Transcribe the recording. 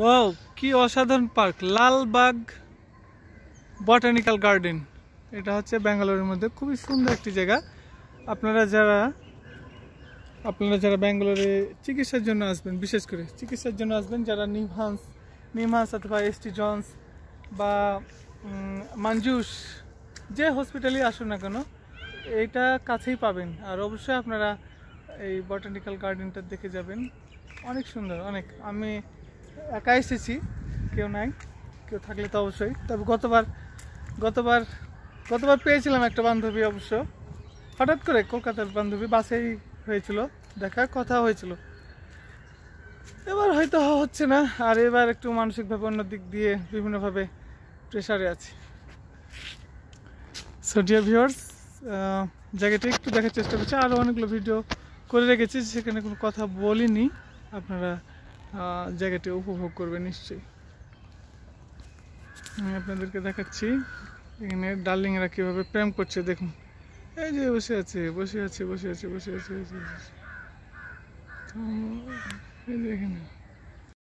wow কি অসাধারণ park Lalbagh botanical garden এটা হচ্ছে ব্যাঙ্গালোরের মধ্যে খুবই সুন্দর একটি জায়গা আপনারা যারা আপনারা যারা ব্যাঙ্গালোরে চিকিৎসার জন্য আসবেন বিশেষ করে চিকিৎসার জন্য আসবেন যারা নিভান্স নিমহাস অথবা এসটি জন্স বা মাঞ্জুস যে হসপিটালই আসুন না কেন এটা কাছেই পাবেন আর অবশ্যই আপনারা এই বটানিক্যাল গার্ডেনটা দেখে যাবেন অনেক সুন্দর অনেক আমি একা এসেছি কেউ নাই কেউ থাকলে তো অবশ্যই তবে গতবার গতবার গতবার পেয়েছিলাম একটা বান্ধবী অবশ্য হঠাৎ করে কলকাতার বান্ধবী বাসেই হয়েছিল দেখা কথা হয়েছিল এবার হয়তো হচ্ছে না আর এবার একটু মানসিকভাবে অন্য দিক দিয়ে বিভিন্নভাবে প্রেশারে আছি সো ডিয়ার ভিওর্স জায়গাটা একটু দেখার চেষ্টা করছি আরও অনেকগুলো ভিডিও করে রেখেছি সেখানে কোনো কথা বলিনি আপনারা জায়গাটি উপভোগ করবে নিশ্চয়ই আমি আপনাদেরকে দেখাচ্ছি এখানে ডার্লিংরা কীভাবে প্রেম করছে দেখুন এই যে বসে আছে বসে আছে বসে আছে বসে আছে বসে আছে এই যে এখানে